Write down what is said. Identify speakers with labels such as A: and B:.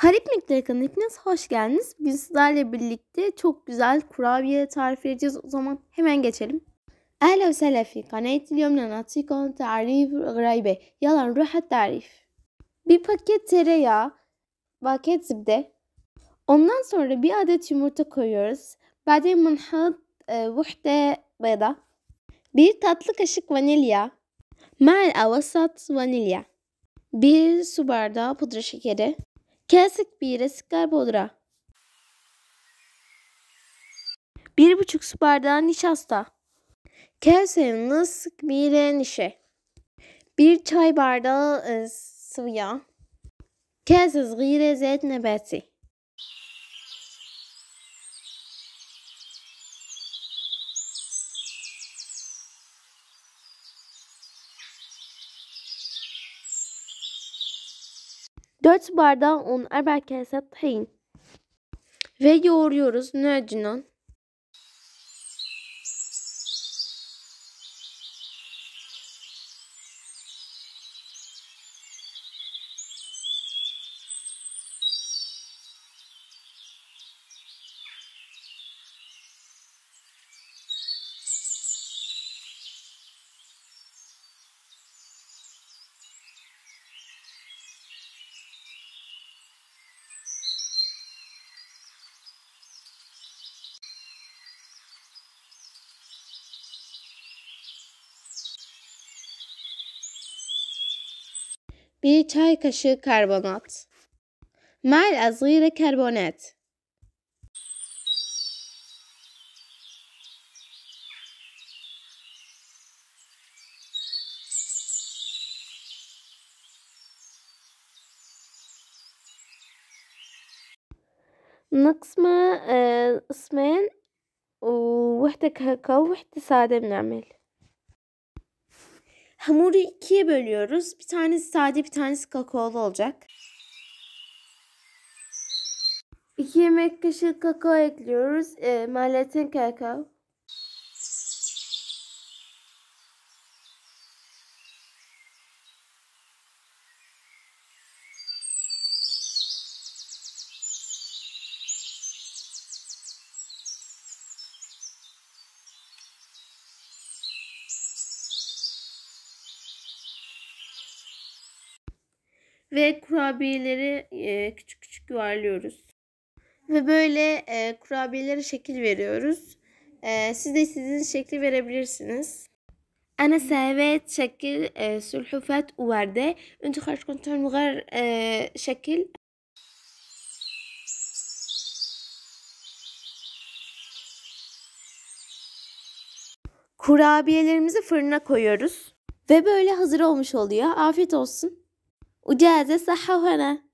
A: Harip Miktar kanalına hoş geldiniz. Bugün sizlerle birlikte çok güzel kurabiye tarif edeceğiz. O zaman hemen geçelim. أهلا وسهلا في قناة اليوم نعطيكم تعريف غريبة يلا نروح التعريف Bir paket tereyağı, paket zibde. Ondan sonra bir adet yumurta koyuyoruz. بعدين بنحط وحدة بيضة. Bir tatlı kaşık vanilya. مع avasat vanilya. Bir su bardağı pudra şekeri. Kesik bir sıkar bir buçuk su bardağı nişasta. Kesin sık bir nişe. bir çay bardağı e, sıvı yağ. Kesin gire zeytin nebeti. 4 bardağı un, 4 kasap tahin ve yoğuruyoruz. Nöcinon. 1 çay kaşığı karbonat مع الصغيرة كربونات نقسمها اه، قسمين ووحدة كهكو ووحدة سادة بنعمل Hamuru ikiye bölüyoruz. Bir tanesi sade bir tanesi kakaolu olacak. İki yemek kaşığı kakao ekliyoruz. E, ee, Maleten kakao. ve kurabiyeleri e, küçük küçük yuvarlıyoruz. Ve böyle e, kurabiyelere şekil veriyoruz. E, siz de sizin şekli verebilirsiniz. أنا سويت شكل سلحفاة ووردة انتو خرجتكم تعملوا غير شكل Kurabiyelerimizi fırına koyuyoruz. Ve böyle hazır olmuş oluyor. Afiyet olsun. وجاز صح وهنا